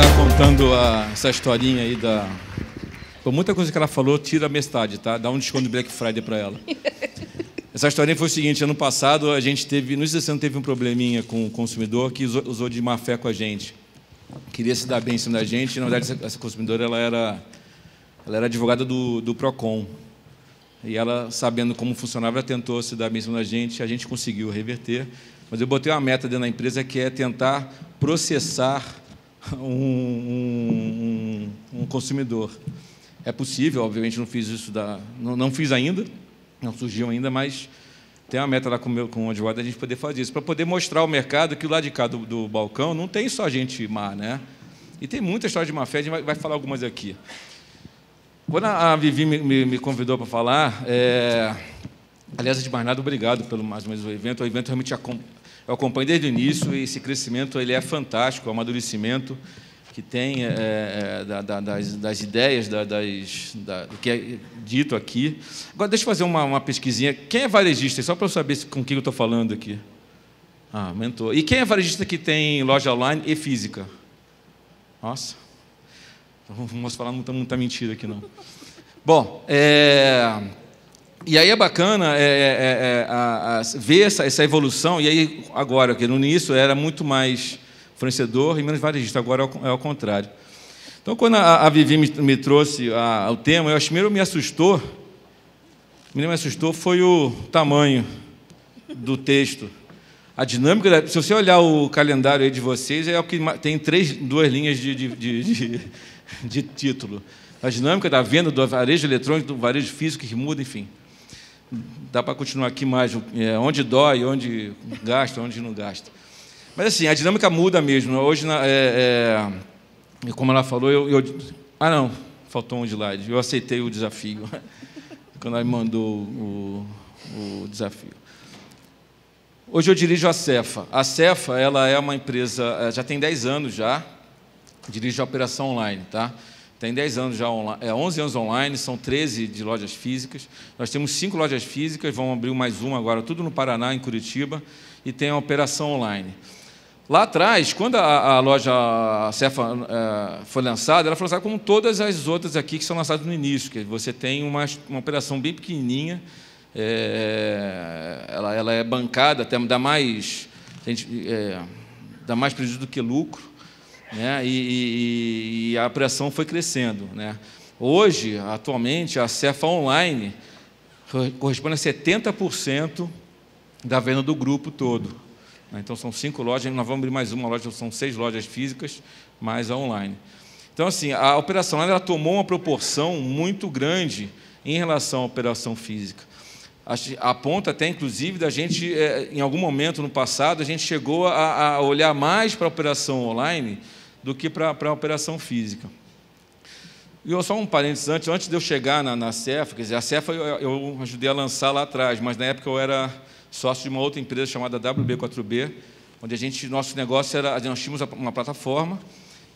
começar contando a, essa historinha aí da. com muita coisa que ela falou, tira a metade, tá? Dá um desconto de Black Friday para ela. Essa historinha foi o seguinte: ano passado a gente teve, no início ano teve um probleminha com o consumidor que usou, usou de má fé com a gente. Queria se dar bem em cima da gente, e, na verdade essa, essa, consumidora ela era, ela era advogada do, do Procon. E ela, sabendo como funcionava, ela tentou se dar bem em cima da gente, a gente conseguiu reverter. Mas eu botei uma meta dentro da empresa que é tentar processar um, um, um consumidor. É possível, obviamente, não fiz isso da, não, não fiz ainda, não surgiu ainda, mas tem uma meta lá com, meu, com o advogado a gente poder fazer isso, para poder mostrar ao mercado que o lado de cá do, do, balcão não tem só gente má, né? E tem muita história de má fé, a gente vai, vai falar algumas aqui. Quando a, a Vivi me, me, me convidou para falar, é, aliás, de mais nada, obrigado pelo mais ou menos o evento. O evento realmente eu acompanho desde o início e esse crescimento ele é fantástico, o é amadurecimento que tem é, é, da, da, das, das, ideias, da, das, do que é dito aqui. Agora, deixa eu fazer uma, uma pesquisinha. Quem é varejista? Só para eu saber com quem eu estou falando aqui. Ah, aumentou. E quem é varejista que tem loja online e física? Nossa. Não vamos falar muita, muita mentira aqui, não. Bom, é, e aí é bacana é, é, é, é, a, a, ver essa, essa, evolução, e aí agora, que no início era muito mais fornecedor e menos varejista, agora ao, é ao é contrário. Então, quando a, a Vivi me, me trouxe o tema, eu acho que primeiro me assustou, primeiro me assustou foi o tamanho do texto. A dinâmica, se você olhar o calendário aí de vocês, é o que tem três, duas linhas de, de, de, de, de título. A dinâmica da venda, do varejo eletrônico, do varejo físico que muda, enfim dá para continuar aqui mais, é, onde dói, onde gasta, onde não gasta. Mas assim, a dinâmica muda mesmo. Hoje, é, é, como ela falou, eu, eu, Ah, não, faltou um slide. Eu aceitei o desafio, quando ela me mandou o, o desafio. Hoje eu dirijo a Cefa. A Cefa ela é uma empresa, é, já tem 10 anos já, dirige a operação online, tá? tem 10 anos já online, é 11 anos online, são 13 de lojas físicas. Nós temos cinco lojas físicas, vamos abrir mais uma agora, tudo no Paraná, em Curitiba, e tem a operação online. Lá atrás, quando a, a loja Cefa é, foi lançada, ela foi assim, lançada ah, como todas as outras aqui que são lançadas no início, que você tem uma, uma operação bem pequenininha, é, ela, ela, é bancada, até dá mais, é, dá mais prejuízo do que lucro né? E, e, e, a pressão foi crescendo. Né? Hoje, atualmente, a Cefa Online corresponde a 70% da venda do grupo todo. Né? Então, são cinco lojas, nós vamos abrir mais uma loja, são seis lojas físicas, mais a online. Então, assim, a operação ela tomou uma proporção muito grande em relação à operação física aponta até inclusive da gente, é, em algum momento no passado, a gente chegou a, a olhar mais para a operação online do que para, para a operação física. E eu, só um parênteses antes, antes de eu chegar na, na Cefa, quer dizer, a Cefa eu, eu, ajudei a lançar lá atrás, mas na época eu era sócio de uma outra empresa chamada WB4B, onde a gente, nosso negócio era, nós tínhamos uma plataforma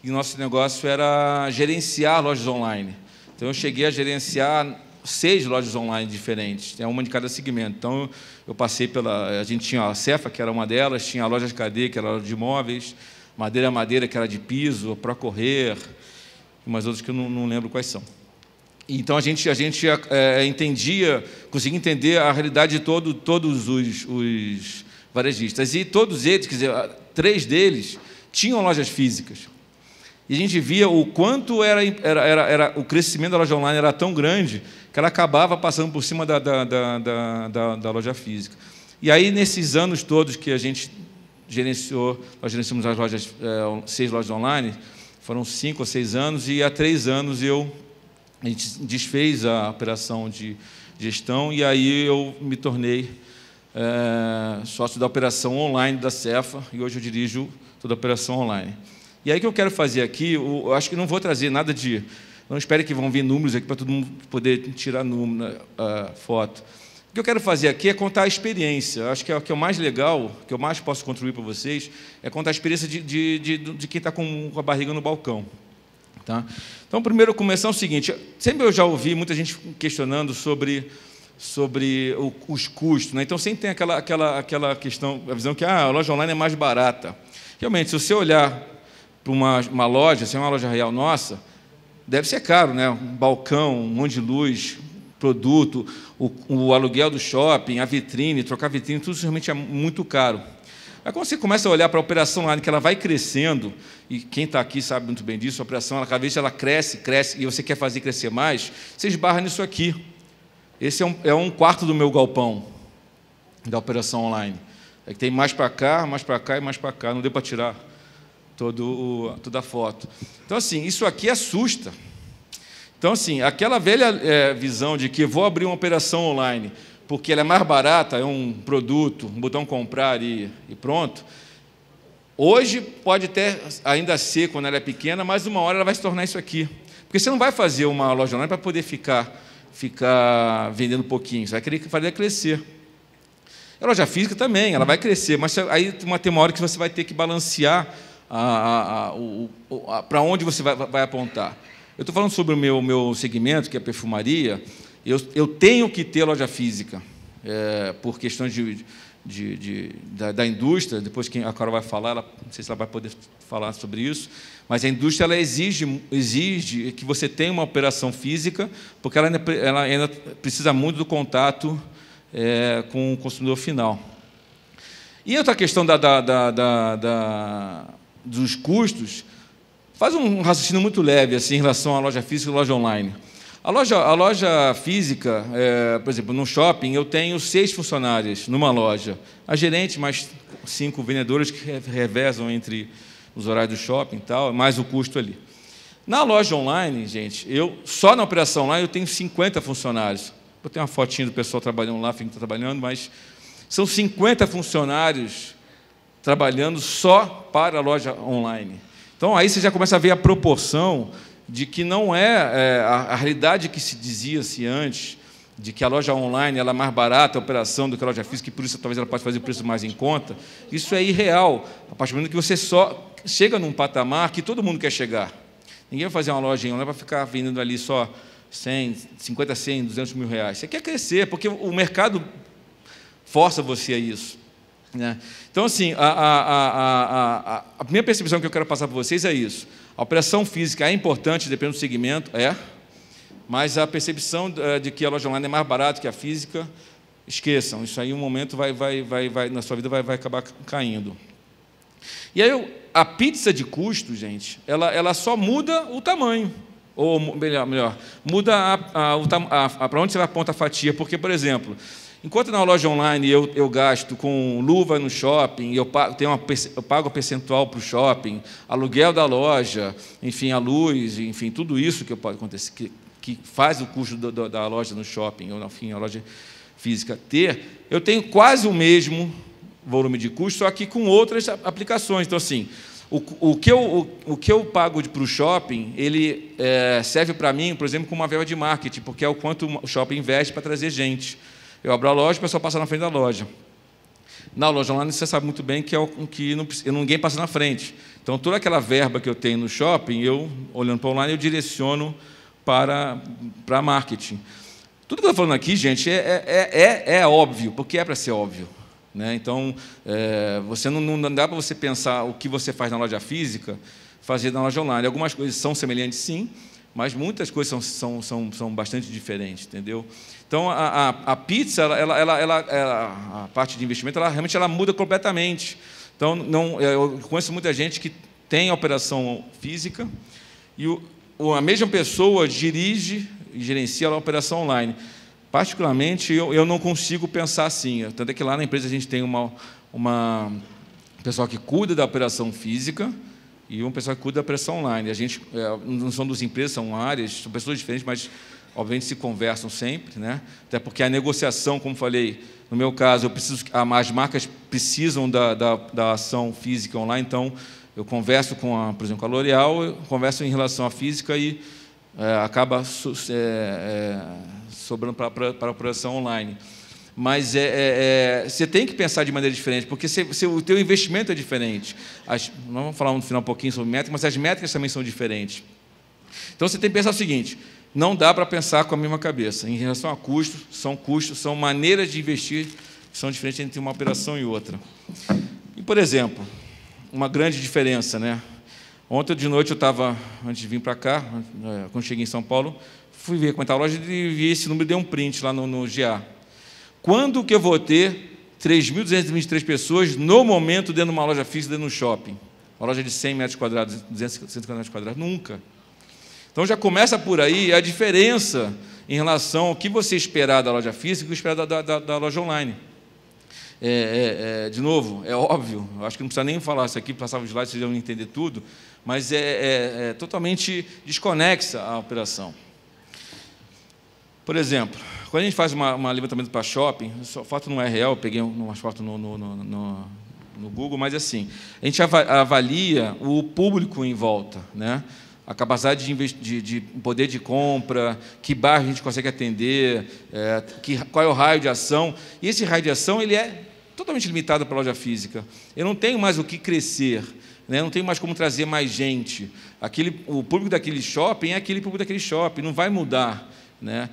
e nosso negócio era gerenciar lojas online. Então eu cheguei a gerenciar seis lojas online diferentes, é uma de cada segmento. Então, eu passei pela. A gente tinha a Cefa, que era uma delas, tinha a Loja de cadeia que era de imóveis, Madeira Madeira, que era de piso, Procorrer, umas outras que eu não, não lembro quais são. Então a gente, a gente é, é, entendia, conseguia entender a realidade de todo, todos os, os, varejistas. E todos eles, quer dizer, três deles tinham lojas físicas. E a gente via o quanto era, era, era, era o crescimento da loja online era tão grande que ela acabava passando por cima da, da, da, da, da loja física. E aí, nesses anos todos que a gente gerenciou, nós gerenciamos as lojas, eh, seis lojas online, foram cinco ou seis anos, e há três anos eu, a gente desfez a operação de gestão, e aí eu me tornei é, sócio da operação online da Cefa, e hoje eu dirijo toda a operação online. E aí que eu quero fazer aqui, eu acho que não vou trazer nada de não espere que vão vir números aqui para todo mundo poder tirar número, uh, foto. O que eu quero fazer aqui é contar a experiência. Acho que é o que é o mais legal, que eu mais posso contribuir para vocês, é contar a experiência de, de, de, de quem está com a barriga no balcão. Tá? Então, primeiro, começar é o seguinte: sempre eu já ouvi muita gente questionando sobre, sobre o, os custos. Né? Então, sempre tem aquela, aquela, aquela questão, a visão que ah, a loja online é mais barata. Realmente, se você olhar para uma, uma loja, se é uma loja real nossa, deve ser caro, né? Um balcão, um monte de luz, produto, o, o aluguel do shopping, a vitrine, trocar a vitrine, tudo isso realmente é muito caro. Aí quando você começa a olhar para a operação online, que ela vai crescendo, e quem está aqui sabe muito bem disso, a operação, ela, cada vez ela cresce, cresce, e você quer fazer crescer mais, você esbarra nisso aqui. Esse é um, é um quarto do meu galpão da operação online. É que tem mais para cá, mais para cá e mais para cá, não deu para tirar todo o, toda a foto. Então, assim, isso aqui assusta. Então, assim, aquela velha é, visão de que vou abrir uma operação online porque ela é mais barata, é um produto, um botão comprar e, e pronto. Hoje pode até ainda ser quando ela é pequena, mas uma hora ela vai se tornar isso aqui. Porque você não vai fazer uma loja online para poder ficar, ficar vendendo um pouquinho, você vai querer fazer crescer. A loja é física também, ela vai crescer, mas aí uma, tem uma hora que você vai ter que balancear para onde você vai, vai apontar. Eu estou falando sobre o meu, meu segmento, que é perfumaria. Eu, eu tenho que ter loja física, é, por questões de, de, de da, da, indústria. Depois que a Carol vai falar, ela, não sei se ela vai poder falar sobre isso, mas a indústria ela exige, exige que você tenha uma operação física, porque ela ainda, ela ainda precisa muito do contato é, com o consumidor final. E outra questão da, da, da dos custos, faz um raciocínio muito leve assim, em relação à loja física e loja online. A loja, a loja física, é, por exemplo, no shopping, eu tenho seis funcionários numa loja. A gerente, mais cinco vendedores que revezam entre os horários do shopping e tal, mais o custo ali. Na loja online, gente, eu só na operação online eu tenho 50 funcionários. Vou ter uma fotinha do pessoal trabalhando lá, fica trabalhando, mas são 50 funcionários trabalhando só para a loja online. Então aí você já começa a ver a proporção de que não é, é a, a realidade que se dizia-se antes, de que a loja online ela é mais barata a operação do que a loja física, e por isso talvez ela possa fazer o preço mais em conta, isso é irreal, a partir do momento que você só chega num patamar que todo mundo quer chegar. Ninguém vai fazer uma loja online para ficar vendendo ali só 100, 50, 100, 200 mil reais. Você quer crescer, porque o mercado força você a isso. Né? Então, assim, a, a, a, a, minha percepção que eu quero passar para vocês é isso. A operação física é importante, depende do segmento, é, mas a percepção eh, de que a loja online é mais barata que a física, esqueçam. Isso aí, um momento, vai, vai, vai, vai na sua vida, vai, vai acabar caindo. E aí, a pizza de custo, gente, ela, ela só muda o tamanho. Ou melhor, melhor muda a, a, a, a para onde você vai apontar a fatia. Porque, por exemplo, Enquanto na loja online eu, eu gasto com luva no shopping, eu pago, tenho uma, eu pago percentual para o shopping, aluguel da loja, enfim, a luz, enfim, tudo isso que pode acontecer, que, que faz o custo do, do, da loja no shopping, ou enfim, a loja física ter, eu tenho quase o mesmo volume de custo, só que com outras aplicações. Então, assim, o, o, que, eu, o, o que eu pago para o shopping, ele é, serve para mim, por exemplo, como uma verba de marketing, porque é o quanto o shopping investe para trazer gente. Eu abro a loja, o pessoal passa na frente da loja. Na loja online, você sabe muito bem que, é o, que não, ninguém passa na frente. Então, toda aquela verba que eu tenho no shopping, eu, olhando para online, eu direciono para, para marketing. Tudo que eu estou falando aqui, gente, é, é, é, é óbvio, porque é para ser óbvio. Né? Então, é, você não, não dá para você pensar o que você faz na loja física, fazer na loja online. Algumas coisas são semelhantes, sim, mas muitas coisas são, são, são, são bastante diferentes, entendeu? Então, a, a, a pizza, ela, ela, ela, ela, a parte de investimento, ela realmente ela muda completamente. Então, não, é, eu conheço muita gente que tem operação física e o, a mesma pessoa dirige e gerencia a operação online. Particularmente, eu, eu não consigo pensar assim. Tanto é que lá na empresa a gente tem uma, uma pessoa que cuida da operação física, e um pessoal que cuida da pressão online. A gente é, não são duas empresas, são áreas, são pessoas diferentes, mas obviamente se conversam sempre, né? Até porque a negociação, como falei, no meu caso, eu preciso, ah, as marcas precisam da, da, da ação física online, então eu converso com, a, por exemplo, com a L'Oréal, converso em relação à física e é, acaba é, é, sobrando para a operação online mas é, é, é, você tem que pensar de maneira diferente, porque se, se o teu investimento é diferente. As, nós vamos falar no final um pouquinho sobre métricas, mas as métricas também são diferentes. Então você tem que pensar o seguinte: não dá para pensar com a mesma cabeça. Em relação a custos, são custos, são maneiras de investir que são diferentes entre uma operação e outra. E, por exemplo, uma grande diferença, né? Ontem de noite eu estava, antes de vir para cá, eh, quando cheguei em São Paulo, fui ver como estava a loja e vi esse número, dei um print lá no, no GA. Quando que eu vou ter 3.223 pessoas no momento dentro de uma loja física dentro de um shopping? Uma loja de 100 metros quadrados, 250 metros quadrados? Nunca. Então já começa por aí a diferença em relação ao que você esperar da loja física e o que esperar da, da, da loja online. É, é, é, de novo, é óbvio, acho que não precisa nem falar isso aqui, passava os slides, vocês vão entender tudo, mas é, é, é totalmente desconexa a operação. Por exemplo, quando a gente faz um levantamento para shopping, a foto não é real, peguei umas fotos no, no, no, no, Google, mas assim, a gente avalia o público em volta, né? a capacidade de, de, de poder de compra, que bairro a gente consegue atender, é, que, qual é o raio de ação. E esse raio de ação ele é totalmente limitado para a loja física. Eu não tenho mais o que crescer, né? não tenho mais como trazer mais gente. Aquele, o público daquele shopping é aquele público daquele shopping, não vai mudar. Né?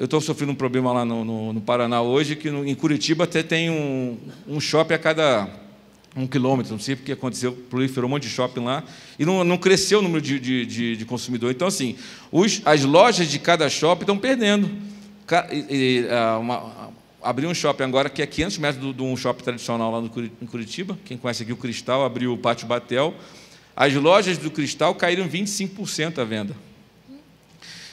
eu estou sofrendo um problema lá no, no, no Paraná hoje, que no, em Curitiba até tem um, um shopping a cada um quilômetro, não sei porque aconteceu, proliferou um monte de shopping lá, e não, não cresceu o número de, de, de, de consumidor. Então, assim, os, as lojas de cada shopping estão perdendo. E, e, uma, abriu um shopping agora que é 500 metros de um shopping tradicional lá no, em Curitiba, quem conhece aqui o Cristal, abriu o Pátio Batel, as lojas do Cristal caíram 25% a venda.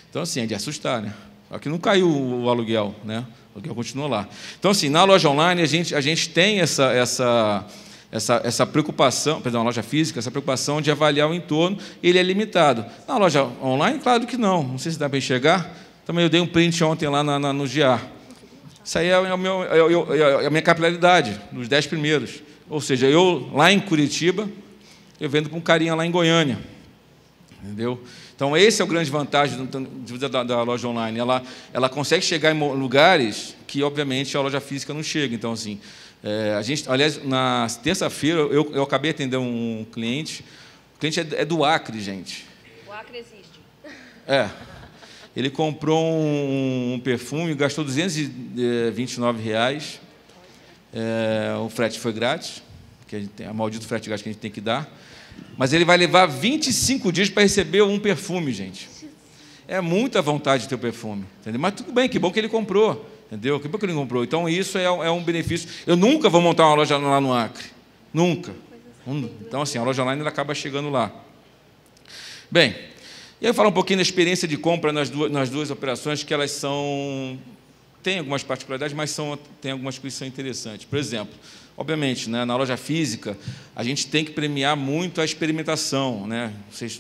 Então, assim, é de assustar, né? Aqui não caiu o aluguel, né? O aluguel continua lá. Então, assim, na loja online a gente, a gente tem essa, essa, essa, essa preocupação, perdão, na loja física, essa preocupação de avaliar o entorno, ele é limitado. Na loja online, claro que não. Não sei se dá para enxergar. Também eu dei um print ontem lá na, na, no GIAR. Isso aí é, o é meu, é, é, é a minha capilaridade, dos dez primeiros. Ou seja, eu lá em Curitiba, eu vendo para um carinha lá em Goiânia. Entendeu? Então, esse é o grande vantagem da, da, da loja online. Ela, ela consegue chegar em lugares que, obviamente, a loja física não chega. Então, assim, é, a gente, aliás, na terça-feira eu, eu acabei atendendo um cliente. O cliente é, é do Acre, gente. O Acre existe. É. Ele comprou um, um perfume, gastou 229 é, reais. É, o frete foi grátis, que a, gente tem, a maldito frete grátis que a gente tem que dar. Mas ele vai levar 25 dias para receber um perfume, gente. É muita vontade de ter o perfume. Entendeu? Mas tudo bem, que bom que ele comprou. Entendeu? Que bom que ele comprou. Então isso é um, é um benefício. Eu nunca vou montar uma loja lá no Acre. Nunca. Então, assim, a loja online ela acaba chegando lá. Bem, e aí eu falo um pouquinho da experiência de compra nas duas, nas duas operações, que elas são. têm algumas particularidades, mas são, tem algumas coisas que são interessantes. Por exemplo, Obviamente, né, na loja física, a gente tem que premiar muito a experimentação. Né? Vocês,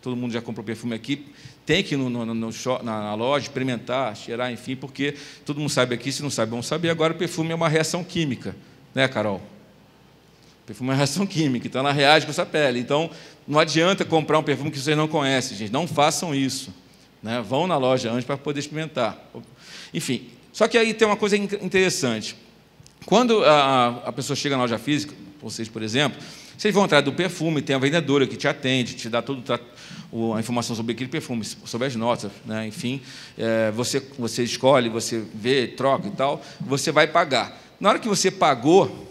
todo mundo já comprou perfume aqui, tem que ir no, no, no, na, loja experimentar, cheirar, enfim, porque todo mundo sabe aqui, se não sabe, vão saber. Agora, o perfume é uma reação química, né, Carol? O perfume é uma reação química, então ela reage com essa pele. Então, não adianta comprar um perfume que vocês não conhecem, gente. Não façam isso. Né? Vão na loja antes para poder experimentar. Enfim, só que aí tem uma coisa interessante. Quando a, a pessoa chega na loja física, vocês, por exemplo, vocês vão atrás do perfume, tem a vendedora que te atende, te dá toda a informação sobre aquele perfume, sobre as notas, né? enfim. É, você, você escolhe, você vê, troca e tal, você vai pagar. Na hora que você pagou,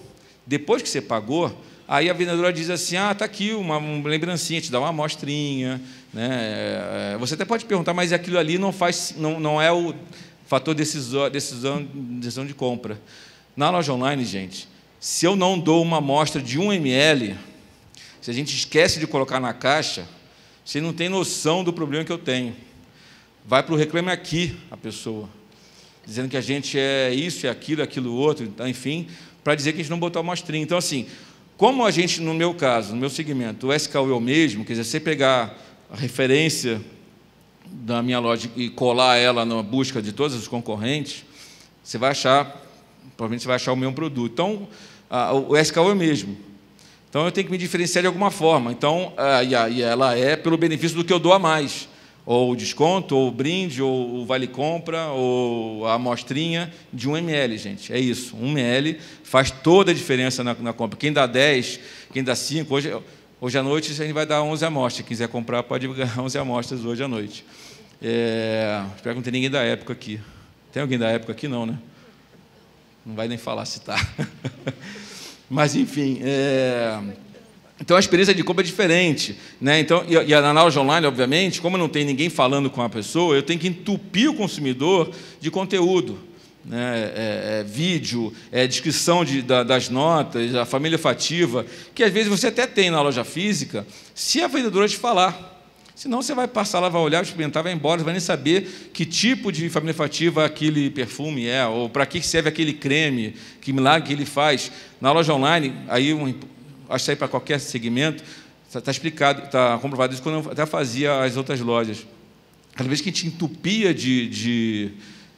depois que você pagou, aí a vendedora diz assim: ah, está aqui uma, uma, lembrancinha, te dá uma amostrinha. Né? É, é, você até pode perguntar, mas aquilo ali não faz, não, não é o fator decisão, decisão, decisão de compra. Na loja online, gente, se eu não dou uma amostra de 1 ml, se a gente esquece de colocar na caixa, você não tem noção do problema que eu tenho. Vai para o Reclame Aqui a pessoa, dizendo que a gente é isso, é aquilo, é aquilo outro, então, enfim, para dizer que a gente não botou a amostrinha. Então, assim, como a gente, no meu caso, no meu segmento, o SKU eu é mesmo, quer dizer, você pegar a referência da minha loja e colar ela na busca de todos os concorrentes, você vai achar Provavelmente você vai achar o mesmo produto. Então, o SKU é o mesmo. Então, eu tenho que me diferenciar de alguma forma. Então, e, e ela é pelo benefício do que eu dou a mais. Ou desconto, ou brinde, ou vale-compra, ou a amostrinha de 1 ml, gente. É isso. 1 ml faz toda a diferença na, na compra. Quem dá 10, quem dá 5, hoje... Hoje à noite a gente vai dar 11 amostras. Quem quiser comprar, pode ganhar 11 amostras hoje à noite. É... Espero que não tenha ninguém da época aqui. Tem alguém da época aqui? Não, né? Não vai nem falar se tá. Mas, enfim. É... Então a experiência de compra é diferente. Né? Então, e, a na loja online, obviamente, como não tem ninguém falando com a pessoa, eu tenho que entupir o consumidor de conteúdo. Né? É, é, vídeo, é, descrição de, da, das notas, a família fativa, que às vezes você até tem na loja física, se a vendedora te falar. Senão você vai passar lá, vai olhar, experimentar, vai embora, vai nem saber que tipo de família fativa aquele perfume é, ou para que serve aquele creme, que milagre que ele faz. Na loja online, aí um, acho que aí para qualquer segmento, está tá explicado, está comprovado isso quando eu até fazia as outras lojas. Cada vez que a gente entupia de, de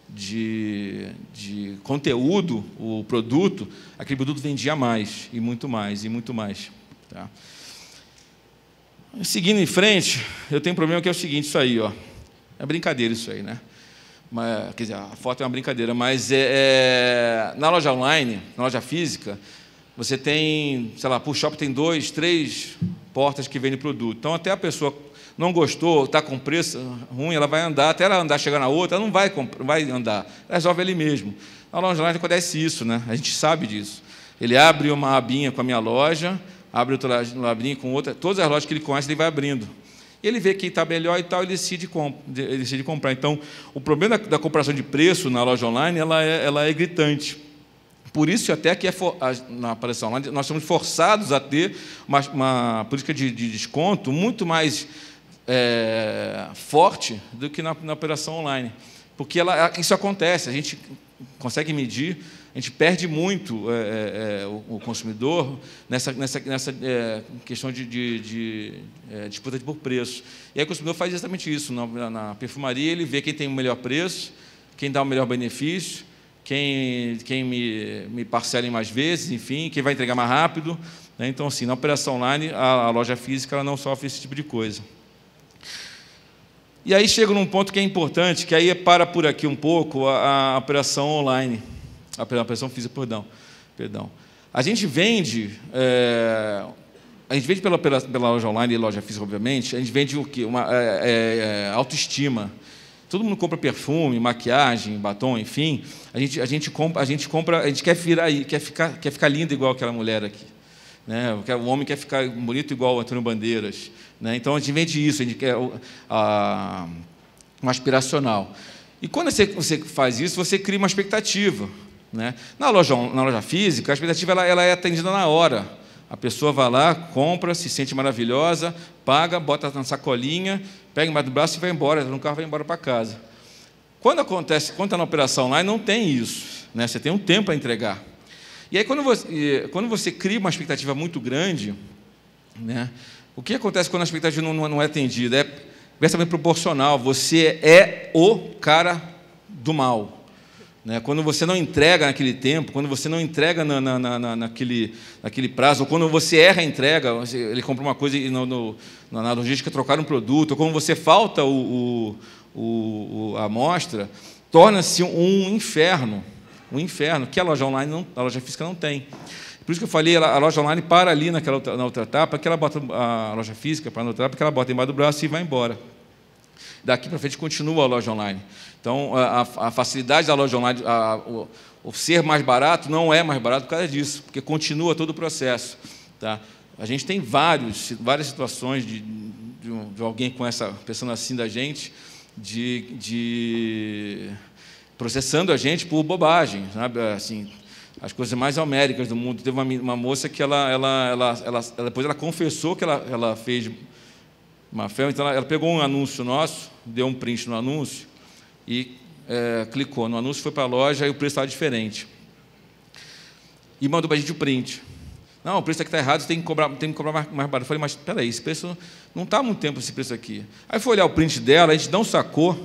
de, de, conteúdo, o produto, aquele produto vendia mais, e muito mais, e muito mais. Tá? Seguindo em frente, eu tenho um problema que é o seguinte, isso aí, ó. É brincadeira isso aí, né? Mas, quer dizer, a foto é uma brincadeira, mas é, é, na loja online, na loja física, você tem, sei lá, por shopping tem dois, três portas que vendem produto. Então, até a pessoa não gostou, está com preço ruim, ela vai andar, até ela andar, chegar na outra, ela não vai, vai andar, resolve ali mesmo. Na loja online acontece isso, né? A gente sabe disso. Ele abre uma abinha com a minha loja, abre outra labirinto com outra, todas as lojas que ele conhece, ele vai abrindo. Ele vê quem está melhor e tal, ele decide, comp ele decide comprar. Então, o problema da, da, comparação de preço na loja online ela é, ela é gritante. Por isso, até que é a, na aparição online, nós somos forçados a ter uma, uma política de, de, desconto muito mais é, forte do que na, na operação online. Porque ela, isso acontece, a gente consegue medir a gente perde muito é, é, é, o, o, consumidor nessa, nessa, nessa é, questão de, de, de é, disputa por preço. E aí o consumidor faz exatamente isso. Na, na, perfumaria, ele vê quem tem o melhor preço, quem dá o melhor benefício, quem, quem me, me parcela em mais vezes, enfim, quem vai entregar mais rápido. Né? Então, assim, na operação online, a, a loja física ela não sofre esse tipo de coisa. E aí chega num ponto que é importante, que aí para por aqui um pouco a, a operação online a pressão física, perdão. perdão. A gente vende. É, a gente vende pela, pela, pela, loja online e loja física, obviamente, a gente vende o quê? Uma é, é, autoestima. Todo mundo compra perfume, maquiagem, batom, enfim. A gente, a gente, compra, a gente compra, a gente quer virar, quer ficar, quer ficar lindo igual aquela mulher aqui. Né? O homem quer ficar bonito igual o Antônio Bandeiras. Né? Então a gente vende isso, a gente quer a, um aspiracional. E quando você, você faz isso, você cria uma expectativa. Né? Na, loja, na loja física, a expectativa ela, ela é atendida na hora. A pessoa vai lá, compra, se sente maravilhosa, paga, bota na sacolinha, pega embaixo do braço e vai embora, no carro vai embora para casa. Quando acontece, quando está na operação lá não tem isso. Né? Você tem um tempo para entregar. E aí, quando você, quando você cria uma expectativa muito grande, né? o que acontece quando a expectativa não, não é atendida? É inversamente proporcional. Você é o cara do mal. Né? Quando você não entrega naquele tempo, quando você não entrega na, na, na, naquele, naquele prazo, ou quando você erra a entrega, ele compra uma coisa e no, no, na logística trocar um produto, ou quando você falta o, o, o, a amostra, torna-se um inferno. Um inferno, que a loja online, não, a loja física não tem. Por isso que eu falei, a loja online para ali naquela outra, na outra etapa, que ela bota a loja física para na outra etapa, que ela bota embaixo do braço e vai embora. Daqui para frente continua a loja online. Então, a, a facilidade da loja online, a, o, o, ser mais barato, não é mais barato por causa disso, porque continua todo o processo. Tá? A gente tem vários, várias situações de, de, um, de alguém com essa pensando assim da gente, de, de processando a gente por bobagem, sabe? Assim, as coisas mais homéricas do mundo. Teve uma, uma moça que ela, ela, ela, ela, depois ela confessou que ela, ela fez uma fé, então ela, ela pegou um anúncio nosso, deu um print no anúncio e é, clicou no anúncio, foi para a loja e o preço estava diferente. E mandou para a gente o print. Não, o preço aqui está errado, você tem que cobrar, tem que cobrar mais, mais barato. Eu falei, mas espera aí, esse preço não está há muito tempo esse preço aqui. Aí foi olhar o print dela, a gente não sacou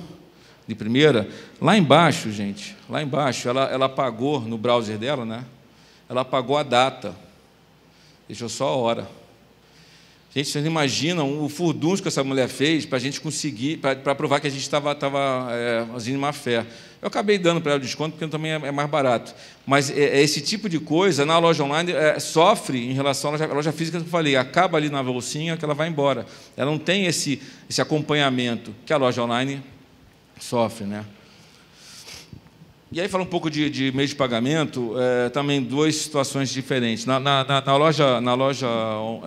de primeira. Lá embaixo, gente, lá embaixo, ela, ela apagou no browser dela, né? Ela apagou a data. Deixou só a hora. Gente, vocês imaginam o furdunço que essa mulher fez para a gente conseguir, para provar que a gente estava tava, é, fazendo má fé. Eu acabei dando para ela o desconto porque também é, é mais barato. Mas é, é esse tipo de coisa, na loja online, é, sofre em relação à loja, à loja física, que eu falei, acaba ali na bolsinha que ela vai embora. Ela não tem esse, esse acompanhamento que a loja online sofre, né? E aí fala um pouco de, de meio de pagamento, é, também duas situações diferentes. Na, na, na loja, na loja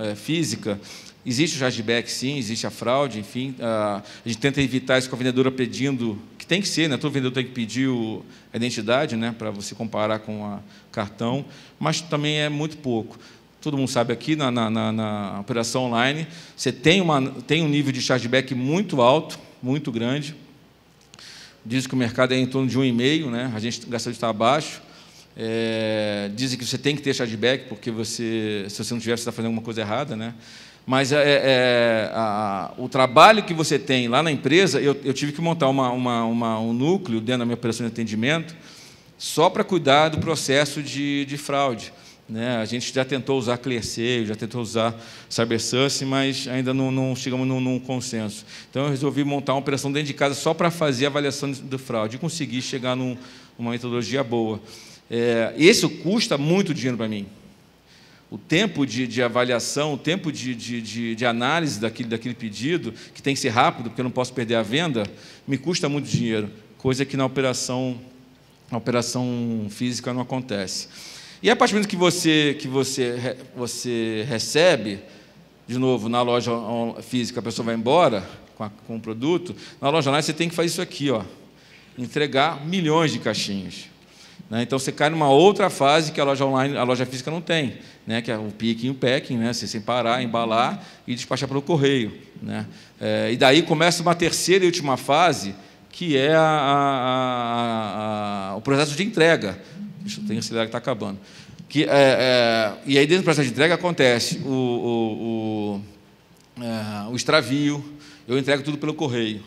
é, física, existe o chargeback, sim, existe a fraude, enfim. A, a, gente tenta evitar isso com a vendedora pedindo, que tem que ser, né? todo vendedor tem que pedir o, a identidade né? para você comparar com o cartão, mas também é muito pouco. Todo mundo sabe aqui, na, na, na operação online, você tem, uma, tem um nível de chargeback muito alto, muito grande, Dizem que o mercado é em torno de 1,5, né? a gente gastou de estar abaixo. É, dizem que você tem que ter chargeback, porque você, se você não tiver, você está fazendo alguma coisa errada. Né? Mas é, é, a, o trabalho que você tem lá na empresa, eu, eu tive que montar uma, uma, uma, um núcleo dentro da minha operação de atendimento só para cuidar do processo de, de fraude. Né? A gente já tentou usar Clearseio, já tentou usar CyberSource, mas ainda não, não chegamos num, num, consenso. Então, eu resolvi montar uma operação dentro de casa só para fazer a avaliação do fraude e conseguir chegar num, numa metodologia boa. É, isso custa muito dinheiro para mim. O tempo de, de avaliação, o tempo de, de, de, análise daquele, daquele pedido, que tem que ser rápido, porque eu não posso perder a venda, me custa muito dinheiro, coisa que na operação, na operação física não acontece. E a partir do momento que você, que você, você recebe, de novo, na loja física a pessoa vai embora com, a, com o produto, na loja online você tem que fazer isso aqui, ó, entregar milhões de caixinhos. Né? Então você cai numa outra fase que a loja online, a loja física não tem, né? que é o picking e o packing, né? você parar, embalar e despachar pelo correio. Né? É, e daí começa uma terceira e última fase, que é a, a, o processo de entrega. Deixa eu ter que acelerar que está acabando. Que, é, é, e aí dentro do processo de entrega acontece o, o, o, é, o, extravio, eu entrego tudo pelo correio.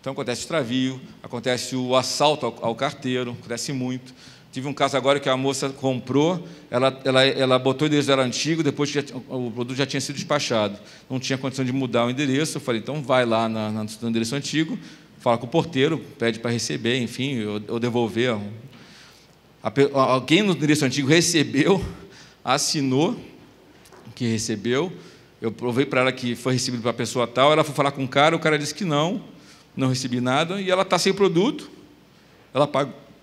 Então acontece o extravio, acontece o assalto ao, ao carteiro, acontece muito. Tive um caso agora que a moça comprou, ela, ela, ela botou o endereço dela antigo, depois que o produto já tinha sido despachado. Não tinha condição de mudar o endereço. Eu falei, então vai lá na, na, no endereço antigo, fala com o porteiro, pede para receber, enfim, ou devolver alguém no endereço antigo recebeu, assinou que recebeu, eu provei para ela que foi recebido para a pessoa tal, ela foi falar com o cara, o cara disse que não, não recebi nada, e ela está sem produto, ela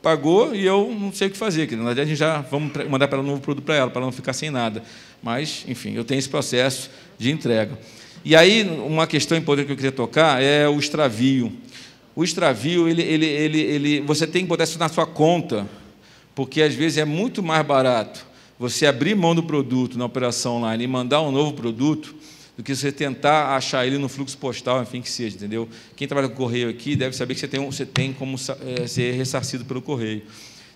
pagou e eu não sei o que fazer, que na verdade a gente já vamos mandar para ela um novo produto para ela, para ela não ficar sem nada. Mas, enfim, eu tenho esse processo de entrega. E aí, uma questão importante que eu queria tocar é o extravio. O extravio, ele, ele, ele, ele, você tem que botar isso na sua conta, porque às vezes é muito mais barato você abrir mão do produto na operação online e mandar um novo produto do que você tentar achar ele no fluxo postal, enfim, que seja, entendeu? Quem trabalha com correio aqui deve saber que você tem, um, você tem como é, ser ressarcido pelo correio.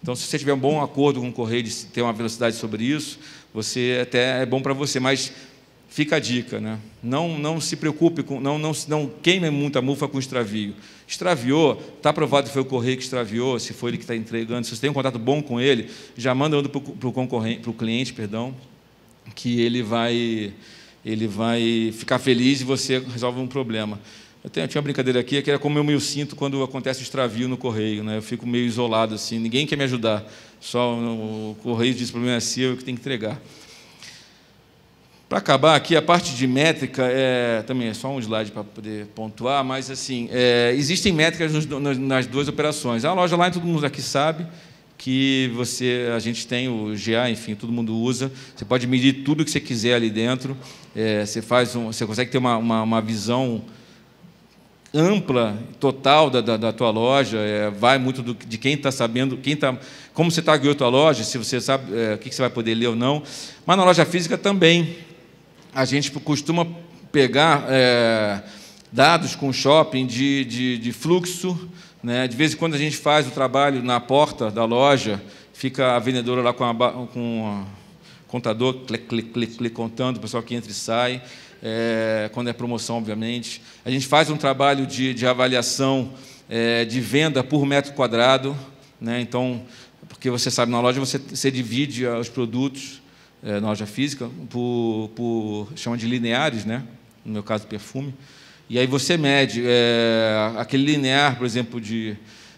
Então, se você tiver um bom acordo com o correio de ter uma velocidade sobre isso, você até é bom para você, mas fica a dica, né? Não, não se preocupe com, não, não, não queime muita mufa com extravio. Extraviou, está provado que foi o correio que extraviou, se foi ele que está entregando, se você tem um contato bom com ele, já manda para o concorrente, para o cliente, perdão, que ele vai, ele vai ficar feliz e você resolve um problema. Eu, tenho, eu tinha uma brincadeira aqui, é que era como eu me sinto quando acontece extravio no correio, né? Eu fico meio isolado assim, ninguém quer me ajudar, só o correio diz para mim é assim, eu é que tenho que entregar. Para acabar aqui, a parte de métrica é, também é só um slide para poder pontuar, mas assim, é, existem métricas nos, nas, nas duas operações. A loja em todo mundo aqui sabe que você, a gente tem o GA, enfim, todo mundo usa. Você pode medir tudo o que você quiser ali dentro. É, você faz um, você consegue ter uma, uma, uma visão ampla, total da, da, da tua loja, é, vai muito do, de quem está sabendo, quem tá, como você está a tua loja, se você sabe é, o que, que você vai poder ler ou não. Mas na loja física também, a gente costuma pegar é, dados com shopping de, de, de fluxo. Né? De vez em quando a gente faz o trabalho na porta da loja, fica a vendedora lá com, a, com o contador, clic, clic, clic, clic, contando, o pessoal que entra e sai. É, quando é promoção, obviamente. A gente faz um trabalho de, de avaliação é, de venda por metro quadrado, né? então, porque você sabe, na loja você, você divide ah, os produtos, é, na loja física, por, por chama de lineares, né? no meu caso, perfume. E aí você mede é, aquele linear, por exemplo, de,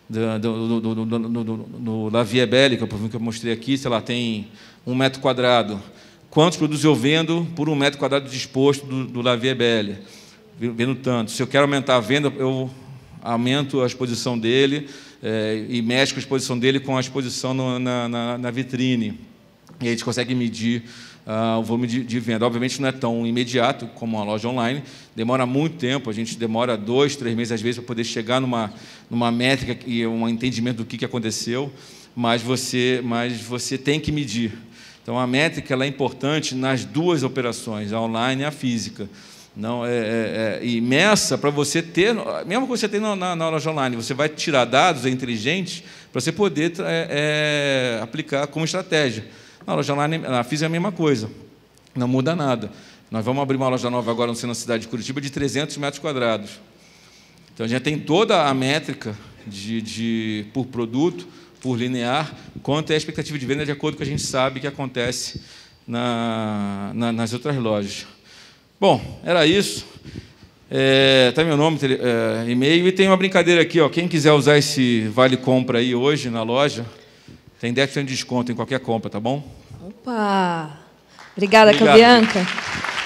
do, do, do, do, do Via Bélica, o perfume que eu mostrei aqui, Se ela tem um metro quadrado. Quantos produtos eu vendo por um metro quadrado disposto do, do La Via Bélica? Vendo tanto. Se eu quero aumentar a venda, eu aumento a exposição dele é, e mexo a exposição dele com a exposição no, na, na, na vitrine. E a gente consegue medir uh, o volume de, de, venda. Obviamente não é tão imediato como uma loja online, demora muito tempo, a gente demora dois, três meses às vezes para poder chegar numa, numa métrica e um entendimento do que, que aconteceu, mas você, mas você tem que medir. Então a métrica é importante nas duas operações, a online e a física. Não, é, é, é imensa para você ter, mesmo que você tenha na, na, loja online, você vai tirar dados, é para você poder é, é, aplicar como estratégia. Na loja online, na FIS é a mesma coisa, não muda nada. Nós vamos abrir uma loja nova agora na cidade de Curitiba de 300 metros quadrados. Então a gente tem toda a métrica de, de, por produto, por linear, quanto é a expectativa de venda de acordo com o que a gente sabe que acontece na, na, nas outras lojas. Bom, era isso. É, tá meu nome, é, e-mail e tem uma brincadeira aqui, ó. Quem quiser usar esse vale compra aí hoje na loja, tem 10% de desconto em qualquer compra, tá bom? Opa! Obrigada, Obrigado. Cambianca.